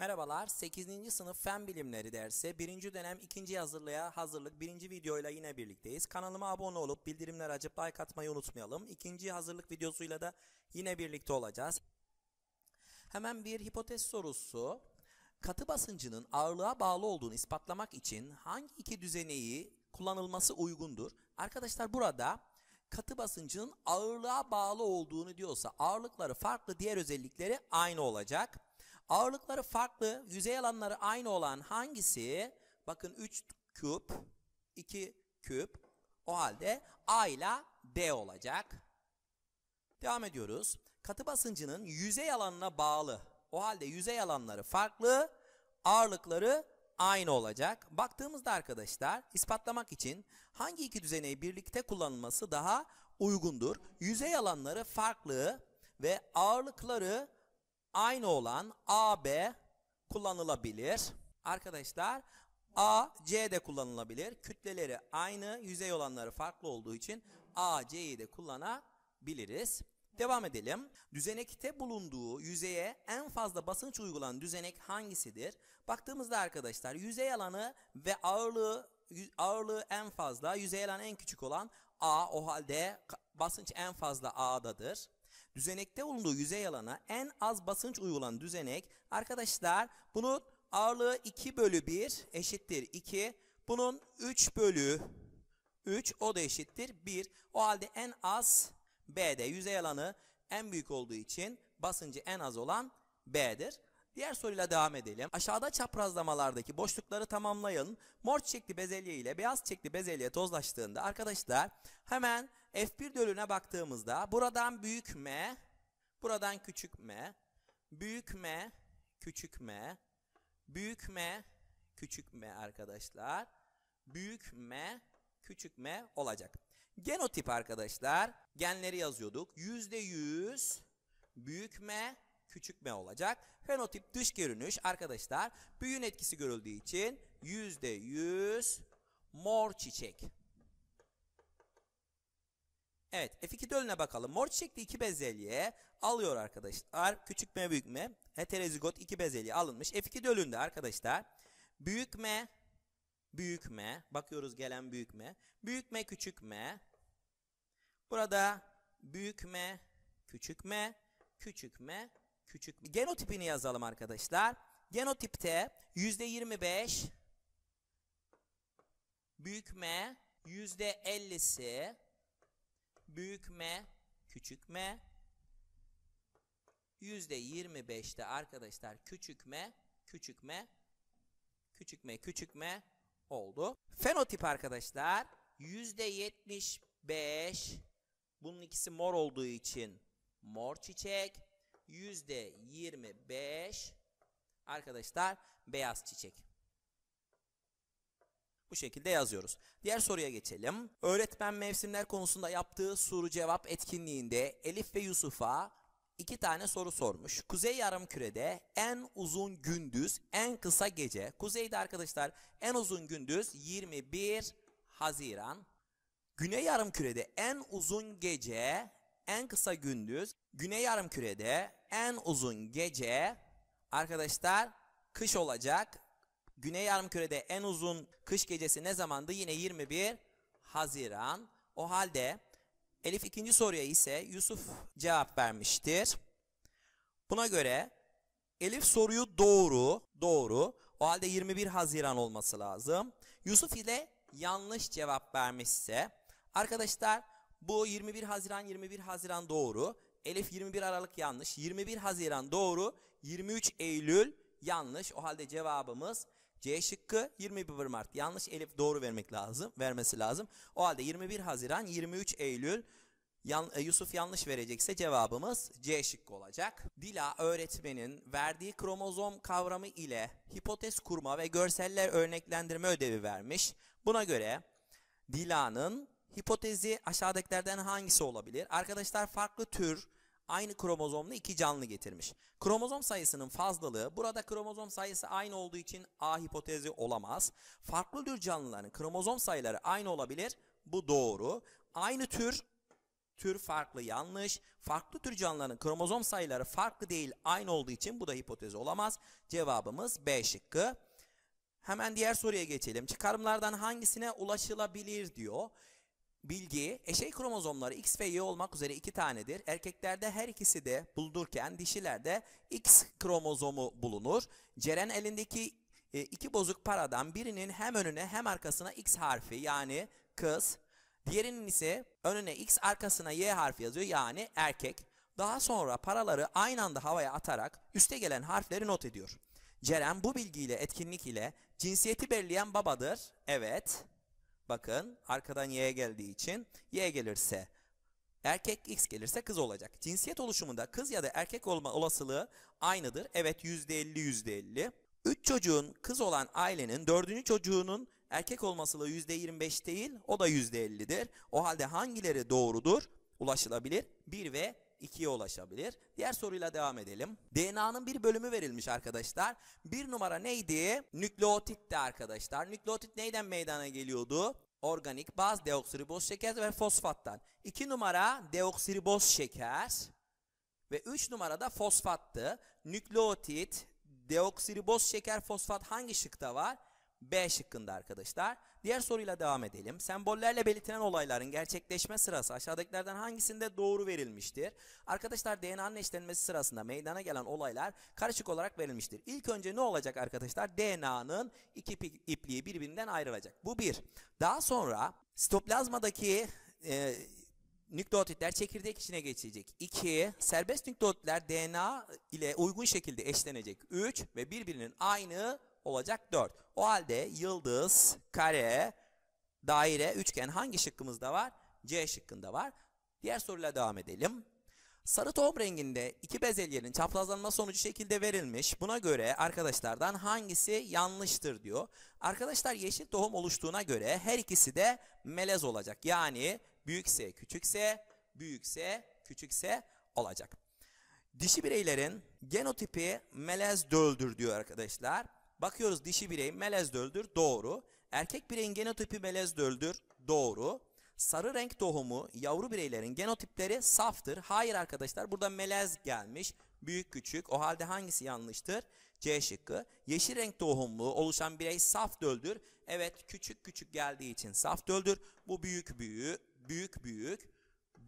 Merhabalar, 8. sınıf fen bilimleri dersi 1. dönem 2. hazırlığa hazırlık 1. videoyla yine birlikteyiz. Kanalıma abone olup bildirimler açıp like atmayı unutmayalım. 2. hazırlık videosuyla da yine birlikte olacağız. Hemen bir hipotez sorusu. Katı basıncının ağırlığa bağlı olduğunu ispatlamak için hangi iki düzeneyi kullanılması uygundur? Arkadaşlar burada katı basıncının ağırlığa bağlı olduğunu diyorsa ağırlıkları farklı diğer özellikleri aynı olacak. Ağırlıkları farklı, yüzey alanları aynı olan hangisi? Bakın 3 küp, 2 küp. O halde A ile D olacak. Devam ediyoruz. Katı basıncının yüzey alanına bağlı. O halde yüzey alanları farklı, ağırlıkları aynı olacak. Baktığımızda arkadaşlar ispatlamak için hangi iki düzeneyi birlikte kullanılması daha uygundur? Yüzey alanları farklı ve ağırlıkları aynı olan AB kullanılabilir. Arkadaşlar AC de kullanılabilir. Kütleleri aynı, yüzey olanları farklı olduğu için A, de kullanabiliriz. Devam edelim. Düzenekte bulunduğu yüzeye en fazla basınç uygulanan düzenek hangisidir? Baktığımızda arkadaşlar yüzey alanı ve ağırlığı ağırlığı en fazla, yüzey alanı en küçük olan A. O halde basınç en fazla A'dadır. Düzenekte bulunduğu yüzey alana en az basınç uygulan düzenek arkadaşlar bunun ağırlığı 2 bölü 1 eşittir 2. Bunun 3 bölü 3 o da eşittir 1. O halde en az B'de yüzey alanı en büyük olduğu için basıncı en az olan B'dir. Diğer soruyla devam edelim. Aşağıda çaprazlamalardaki boşlukları tamamlayın. Mor çiçekli bezelye ile beyaz çiçekli bezelye tozlaştığında arkadaşlar hemen F1 dölüne baktığımızda buradan büyük M, buradan küçük M, büyük M, küçük M, büyük M, küçük M arkadaşlar. Büyük M, küçük M olacak. Genotip arkadaşlar, genleri yazıyorduk. %100 büyük M, küçük M olacak. Fenotip dış görünüş arkadaşlar, büyün etkisi görüldüğü için %100 mor çiçek. Evet F2 dölüne bakalım. Mor çiçekli iki bezelye alıyor arkadaşlar. Küçük M büyük M. Heterozigot iki bezelye alınmış. F2 dölünde arkadaşlar. Büyük M büyük M. Bakıyoruz gelen büyük M. Büyük M küçük M. Burada büyük M küçük M küçük M küçük M. Genotipini yazalım arkadaşlar. Genotipte %25 büyük M %50'si büyük M, küçük M. %25'te arkadaşlar küçük M, küçük M, küçük M, küçük M oldu. Fenotip arkadaşlar %75 bunun ikisi mor olduğu için mor çiçek. %25 arkadaşlar beyaz çiçek. Bu şekilde yazıyoruz. Diğer soruya geçelim. Öğretmen mevsimler konusunda yaptığı soru cevap etkinliğinde Elif ve Yusuf'a iki tane soru sormuş. Kuzey yarım kürede en uzun gündüz, en kısa gece. Kuzeyde arkadaşlar en uzun gündüz 21 Haziran. Güney yarım kürede en uzun gece, en kısa gündüz. Güney yarım kürede en uzun gece arkadaşlar kış olacak. Güney Yarımküre'de en uzun kış gecesi ne zamandı? Yine 21 Haziran. O halde Elif ikinci soruya ise Yusuf cevap vermiştir. Buna göre Elif soruyu doğru, doğru. O halde 21 Haziran olması lazım. Yusuf ile yanlış cevap vermişse arkadaşlar bu 21 Haziran 21 Haziran doğru. Elif 21 Aralık yanlış. 21 Haziran doğru. 23 Eylül yanlış. O halde cevabımız C şıkkı 21 Mart. Yanlış Elif doğru vermek lazım, vermesi lazım. O halde 21 Haziran, 23 Eylül Yan, e, Yusuf yanlış verecekse cevabımız C şıkkı olacak. Dila öğretmenin verdiği kromozom kavramı ile hipotez kurma ve görseller örneklendirme ödevi vermiş. Buna göre Dila'nın hipotezi aşağıdakilerden hangisi olabilir? Arkadaşlar farklı tür aynı kromozomlu iki canlı getirmiş. Kromozom sayısının fazlalığı burada kromozom sayısı aynı olduğu için A hipotezi olamaz. Farklı tür canlıların kromozom sayıları aynı olabilir. Bu doğru. Aynı tür tür farklı yanlış. Farklı tür canlıların kromozom sayıları farklı değil aynı olduğu için bu da hipotezi olamaz. Cevabımız B şıkkı. Hemen diğer soruya geçelim. Çıkarımlardan hangisine ulaşılabilir diyor bilgi eşey kromozomları X ve Y olmak üzere iki tanedir. Erkeklerde her ikisi de bulunurken dişilerde X kromozomu bulunur. Ceren elindeki e, iki bozuk paradan birinin hem önüne hem arkasına X harfi yani kız, diğerinin ise önüne X arkasına Y harfi yazıyor yani erkek. Daha sonra paraları aynı anda havaya atarak üste gelen harfleri not ediyor. Ceren bu bilgiyle etkinlik ile cinsiyeti belirleyen babadır. Evet. Bakın arkadan y geldiği için y gelirse erkek x gelirse kız olacak. Cinsiyet oluşumunda kız ya da erkek olma olasılığı aynıdır. Evet %50 %50. 3 çocuğun kız olan ailenin 4. çocuğunun erkek olmasılığı %25 değil o da %50'dir. O halde hangileri doğrudur? Ulaşılabilir 1 ve 2'ye ulaşabilir. Diğer soruyla devam edelim. DNA'nın bir bölümü verilmiş arkadaşlar. Bir numara neydi? Nükleotitti arkadaşlar. Nükleotit neyden meydana geliyordu? Organik baz, deoksiriboz şeker ve fosfattan. 2 numara deoksiriboz şeker ve 3 numara da fosfattı. Nükleotit, deoksiriboz şeker, fosfat hangi şıkta var? B şıkkında arkadaşlar. Diğer soruyla devam edelim. Sembollerle belirtilen olayların gerçekleşme sırası aşağıdakilerden hangisinde doğru verilmiştir? Arkadaşlar DNA'nın eşlenmesi sırasında meydana gelen olaylar karışık olarak verilmiştir. İlk önce ne olacak arkadaşlar? DNA'nın iki ipliği birbirinden ayrılacak. Bu bir. Daha sonra sitoplazmadaki e, nükleotitler çekirdek içine geçecek. İki, Serbest nükleotitler DNA ile uygun şekilde eşlenecek. Üç Ve birbirinin aynı olacak 4. O halde yıldız, kare, daire, üçgen hangi şıkkımızda var? C şıkkında var. Diğer soruyla devam edelim. Sarı tohum renginde iki bezelyenin çaprazlanma sonucu şekilde verilmiş. Buna göre arkadaşlardan hangisi yanlıştır diyor. Arkadaşlar yeşil tohum oluştuğuna göre her ikisi de melez olacak. Yani büyükse küçükse, büyükse küçükse olacak. Dişi bireylerin genotipi melez döldür diyor arkadaşlar. Bakıyoruz dişi birey melez döldür doğru. Erkek bireyin genotipi melez döldür doğru. Sarı renk tohumu yavru bireylerin genotipleri saftır. Hayır arkadaşlar burada melez gelmiş. Büyük küçük. O halde hangisi yanlıştır? C şıkkı. Yeşil renk tohumlu oluşan birey saf döldür. Evet küçük küçük geldiği için saf döldür. Bu büyük büyük, büyük büyük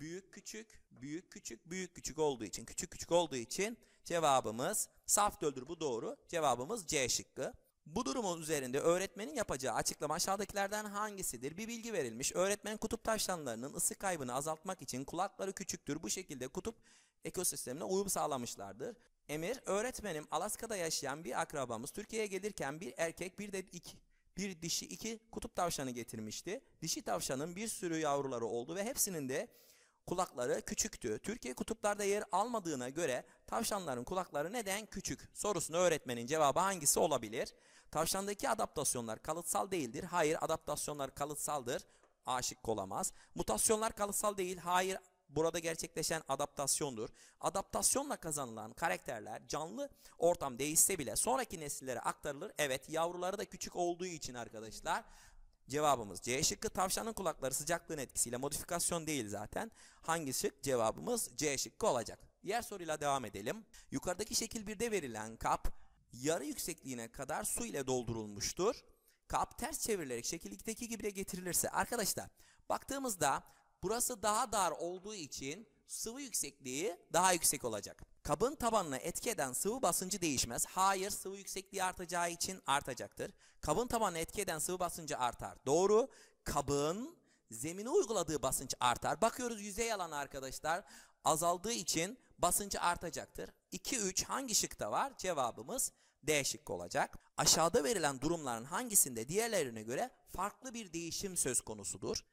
büyük küçük, büyük küçük, büyük küçük olduğu için, küçük küçük olduğu için cevabımız saf döldür bu doğru. Cevabımız C şıkkı. Bu durumun üzerinde öğretmenin yapacağı açıklama aşağıdakilerden hangisidir? Bir bilgi verilmiş. Öğretmen kutup taşlanlarının ısı kaybını azaltmak için kulakları küçüktür. Bu şekilde kutup ekosistemine uyum sağlamışlardır. Emir, öğretmenim Alaska'da yaşayan bir akrabamız Türkiye'ye gelirken bir erkek bir de iki bir dişi iki kutup tavşanı getirmişti. Dişi tavşanın bir sürü yavruları oldu ve hepsinin de kulakları küçüktü. Türkiye kutuplarda yer almadığına göre tavşanların kulakları neden küçük sorusunu öğretmenin cevabı hangisi olabilir? Tavşandaki adaptasyonlar kalıtsal değildir. Hayır adaptasyonlar kalıtsaldır. Aşık olamaz. Mutasyonlar kalıtsal değil. Hayır burada gerçekleşen adaptasyondur. Adaptasyonla kazanılan karakterler canlı ortam değişse bile sonraki nesillere aktarılır. Evet yavruları da küçük olduğu için arkadaşlar Cevabımız C şıkkı. Tavşanın kulakları sıcaklığın etkisiyle modifikasyon değil zaten. Hangi şık? Cevabımız C şıkkı olacak. Diğer soruyla devam edelim. Yukarıdaki şekil 1'de verilen kap yarı yüksekliğine kadar su ile doldurulmuştur. Kap ters çevrilerek şekil 2'deki gibi getirilirse. Arkadaşlar baktığımızda burası daha dar olduğu için sıvı yüksekliği daha yüksek olacak. Kabın tabanına etki eden sıvı basıncı değişmez. Hayır sıvı yüksekliği artacağı için artacaktır. Kabın tabanına etki eden sıvı basıncı artar. Doğru. Kabın zemine uyguladığı basınç artar. Bakıyoruz yüzey alanı arkadaşlar azaldığı için basıncı artacaktır. 2-3 hangi şıkta var? Cevabımız D şıkkı olacak. Aşağıda verilen durumların hangisinde diğerlerine göre farklı bir değişim söz konusudur?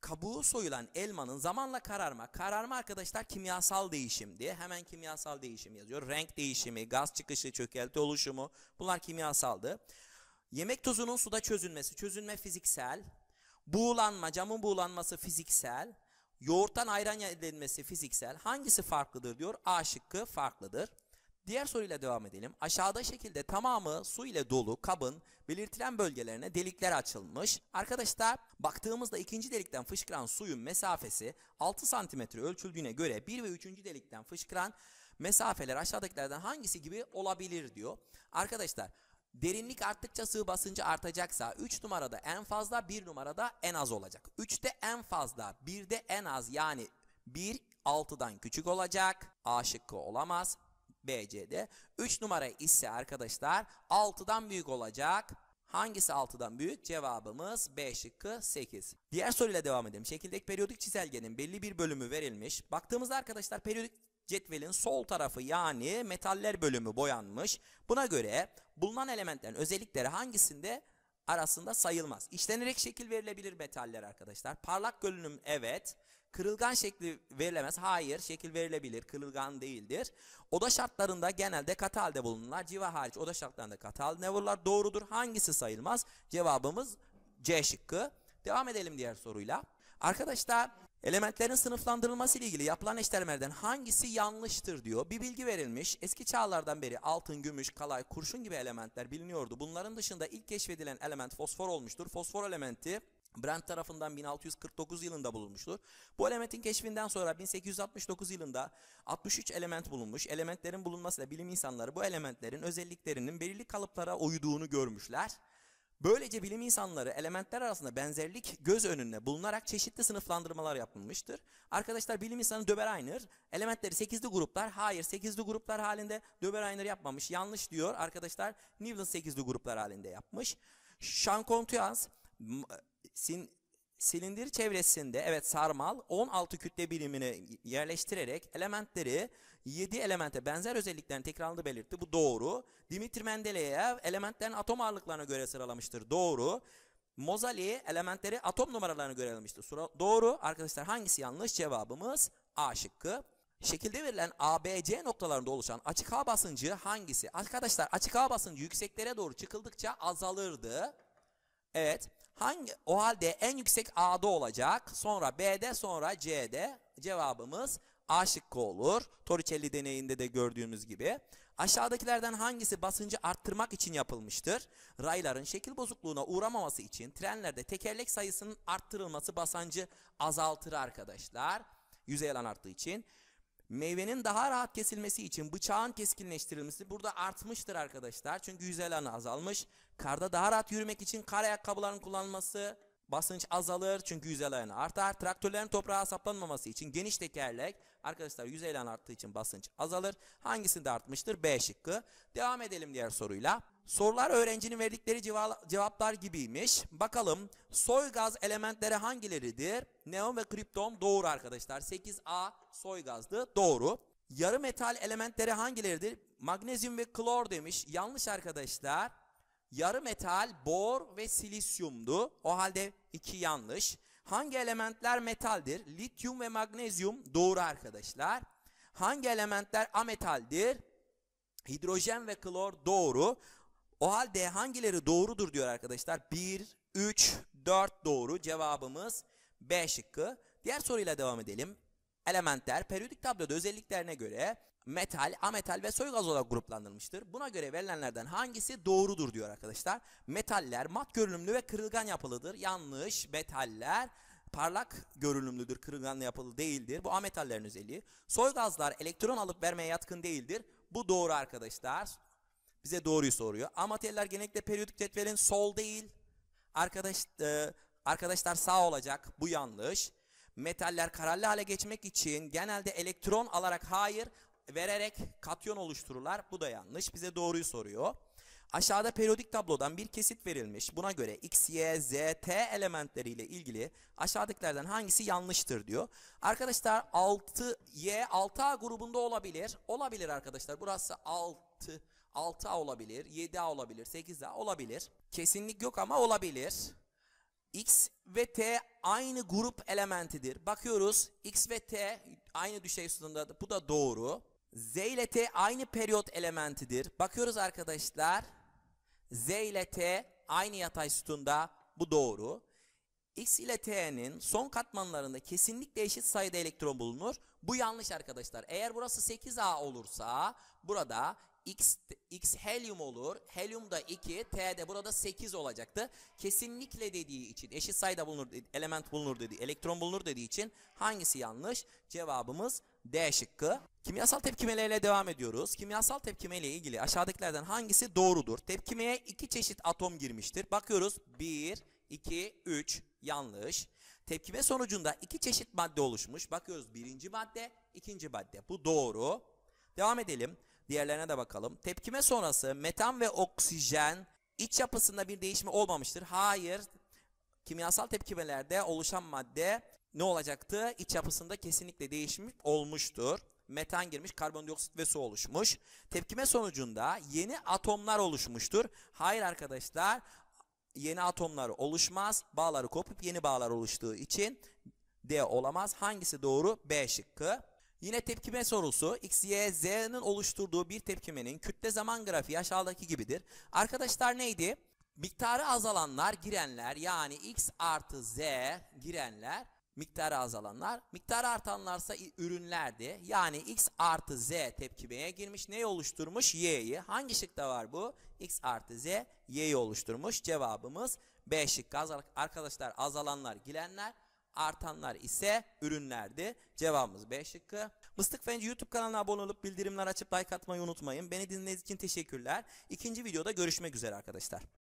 kabuğu soyulan elmanın zamanla kararma. Kararma arkadaşlar kimyasal değişim diye hemen kimyasal değişim yazıyor. Renk değişimi, gaz çıkışı, çökelti oluşumu bunlar kimyasaldı. Yemek tuzunun suda çözünmesi, çözünme fiziksel. Buğulanma, camın buğulanması fiziksel. Yoğurttan ayran edilmesi fiziksel. Hangisi farklıdır diyor. A şıkkı farklıdır. Diğer soruyla devam edelim. Aşağıda şekilde tamamı su ile dolu kabın belirtilen bölgelerine delikler açılmış. Arkadaşlar baktığımızda ikinci delikten fışkıran suyun mesafesi 6 santimetre ölçüldüğüne göre 1 ve 3. delikten fışkıran mesafeler aşağıdakilerden hangisi gibi olabilir diyor. Arkadaşlar Derinlik arttıkça sığ basıncı artacaksa 3 numarada en fazla 1 numarada en az olacak. 3'te en fazla 1'de en az yani 1 6'dan küçük olacak. A şıkkı olamaz. BCD. 3 numara ise arkadaşlar 6'dan büyük olacak. Hangisi 6'dan büyük? Cevabımız B şıkkı 8. Diğer soruyla devam edelim. Şekildeki periyodik çizelgenin belli bir bölümü verilmiş. Baktığımızda arkadaşlar periyodik cetvelin sol tarafı yani metaller bölümü boyanmış. Buna göre bulunan elementlerin özellikleri hangisinde arasında sayılmaz? İşlenerek şekil verilebilir metaller arkadaşlar. Parlak görünüm evet. Kırılgan şekli verilemez. Hayır, şekil verilebilir. Kırılgan değildir. Oda şartlarında genelde katı halde bulunurlar. Civa hariç oda şartlarında katı halde bulunurlar. Doğrudur. Hangisi sayılmaz? Cevabımız C şıkkı. Devam edelim diğer soruyla. Arkadaşlar elementlerin sınıflandırılması ile ilgili yapılan eşlemelerden hangisi yanlıştır diyor. Bir bilgi verilmiş. Eski çağlardan beri altın, gümüş, kalay, kurşun gibi elementler biliniyordu. Bunların dışında ilk keşfedilen element fosfor olmuştur. Fosfor elementi Brent tarafından 1649 yılında bulunmuştur. Bu elementin keşfinden sonra 1869 yılında 63 element bulunmuş. Elementlerin bulunmasıyla bilim insanları bu elementlerin özelliklerinin belirli kalıplara uyduğunu görmüşler. Böylece bilim insanları elementler arasında benzerlik göz önüne bulunarak çeşitli sınıflandırmalar yapılmıştır. Arkadaşlar bilim insanı Döbereiner elementleri 8'li gruplar hayır 8'li gruplar halinde Döbereiner yapmamış yanlış diyor arkadaşlar Newton 8'li gruplar halinde yapmış. Sean Contuaz sin, silindir çevresinde evet sarmal 16 kütle birimini yerleştirerek elementleri 7 elemente benzer özelliklerini tekrarlı belirtti. Bu doğru. Dimitri Mendeleev elementlerin atom ağırlıklarına göre sıralamıştır. Doğru. Mozali elementleri atom numaralarına göre sıralamıştır Doğru. Arkadaşlar hangisi yanlış? Cevabımız A şıkkı. Şekilde verilen ABC noktalarında oluşan açık hava basıncı hangisi? Arkadaşlar açık hava basıncı yükseklere doğru çıkıldıkça azalırdı. Evet. Hangi, o halde en yüksek A'da olacak. Sonra B'de sonra C'de cevabımız A şıkkı olur. Torricelli deneyinde de gördüğümüz gibi. Aşağıdakilerden hangisi basıncı arttırmak için yapılmıştır? Rayların şekil bozukluğuna uğramaması için trenlerde tekerlek sayısının arttırılması basıncı azaltır arkadaşlar. Yüzey alan arttığı için. Meyvenin daha rahat kesilmesi için bıçağın keskinleştirilmesi burada artmıştır arkadaşlar. Çünkü yüzey alanı azalmış. Karda daha rahat yürümek için kar ayakkabılarının kullanılması, basınç azalır çünkü yüz alanı artar. Traktörlerin toprağa saplanmaması için geniş tekerlek. Arkadaşlar yüz alanı arttığı için basınç azalır. Hangisinde artmıştır? B şıkkı. Devam edelim diğer soruyla. Sorular öğrencinin verdikleri cevaplar gibiymiş. Bakalım soy gaz elementleri hangileridir? Neon ve kripton doğru arkadaşlar. 8A soy gazdı. Doğru. Yarı metal elementleri hangileridir? Magnezyum ve klor demiş. Yanlış arkadaşlar yarı metal bor ve silisyumdu. O halde iki yanlış. Hangi elementler metaldir? Lityum ve magnezyum doğru arkadaşlar. Hangi elementler ametaldir? Hidrojen ve klor doğru. O halde hangileri doğrudur diyor arkadaşlar. 1, 3, 4 doğru. Cevabımız B şıkkı. Diğer soruyla devam edelim. Elementler periyodik tabloda özelliklerine göre metal, ametal ve soy gaz olarak gruplandırılmıştır. Buna göre verilenlerden hangisi doğrudur diyor arkadaşlar. Metaller mat görünümlü ve kırılgan yapılıdır. Yanlış metaller parlak görünümlüdür, kırılganlı yapılı değildir. Bu ametallerin özelliği. Soy gazlar elektron alıp vermeye yatkın değildir. Bu doğru arkadaşlar. Bize doğruyu soruyor. Amateller genellikle periyodik cetvelin sol değil. Arkadaş, e, arkadaşlar sağ olacak. Bu yanlış. Metaller kararlı hale geçmek için genelde elektron alarak hayır, vererek katyon oluştururlar. Bu da yanlış. Bize doğruyu soruyor. Aşağıda periyodik tablodan bir kesit verilmiş. Buna göre X, Y, Z, T elementleriyle ilgili aşağıdakilerden hangisi yanlıştır diyor. Arkadaşlar 6, Y 6A grubunda olabilir. Olabilir arkadaşlar. Burası 6, 6A olabilir, 7A olabilir, 8A olabilir. Kesinlik yok ama olabilir. X ve T aynı grup elementidir. Bakıyoruz X ve T aynı düşey sınırında bu da doğru. Z ile T aynı periyot elementidir. Bakıyoruz arkadaşlar. Z ile T aynı yatay sütunda. Bu doğru. X ile T'nin son katmanlarında kesinlikle eşit sayıda elektron bulunur. Bu yanlış arkadaşlar. Eğer burası 8A olursa burada X, X helyum olur. Helyum da 2, T de burada 8 olacaktı. Kesinlikle dediği için eşit sayıda bulunur, element bulunur dedi, elektron bulunur dediği için hangisi yanlış? Cevabımız D şıkkı. Kimyasal tepkimeleriyle devam ediyoruz. Kimyasal tepkime ile ilgili aşağıdakilerden hangisi doğrudur? Tepkimeye iki çeşit atom girmiştir. Bakıyoruz 1, 2, 3 yanlış. Tepkime sonucunda iki çeşit madde oluşmuş. Bakıyoruz birinci madde, ikinci madde. Bu doğru. Devam edelim. Diğerlerine de bakalım. Tepkime sonrası metan ve oksijen iç yapısında bir değişme olmamıştır. Hayır. Kimyasal tepkimelerde oluşan madde ne olacaktı? İç yapısında kesinlikle değişmiş olmuştur. Metan girmiş, karbondioksit ve su oluşmuş. Tepkime sonucunda yeni atomlar oluşmuştur. Hayır arkadaşlar, yeni atomlar oluşmaz. Bağları kopup yeni bağlar oluştuğu için D olamaz. Hangisi doğru? B şıkkı. Yine tepkime sorusu X, Y, Z'nin oluşturduğu bir tepkimenin kütle zaman grafiği aşağıdaki gibidir. Arkadaşlar neydi? Miktarı azalanlar girenler yani X artı Z girenler miktarı azalanlar. Miktarı artanlarsa ürünlerdi. Yani x artı z tepkimeye girmiş. Neyi oluşturmuş? Y'yi. Hangi şıkta var bu? x artı z y'yi oluşturmuş. Cevabımız B şıkkı. Arkadaşlar azalanlar gilenler. Artanlar ise ürünlerdi. Cevabımız B şıkkı. Mıstık Fenci YouTube kanalına abone olup bildirimler açıp like atmayı unutmayın. Beni dinlediğiniz için teşekkürler. İkinci videoda görüşmek üzere arkadaşlar.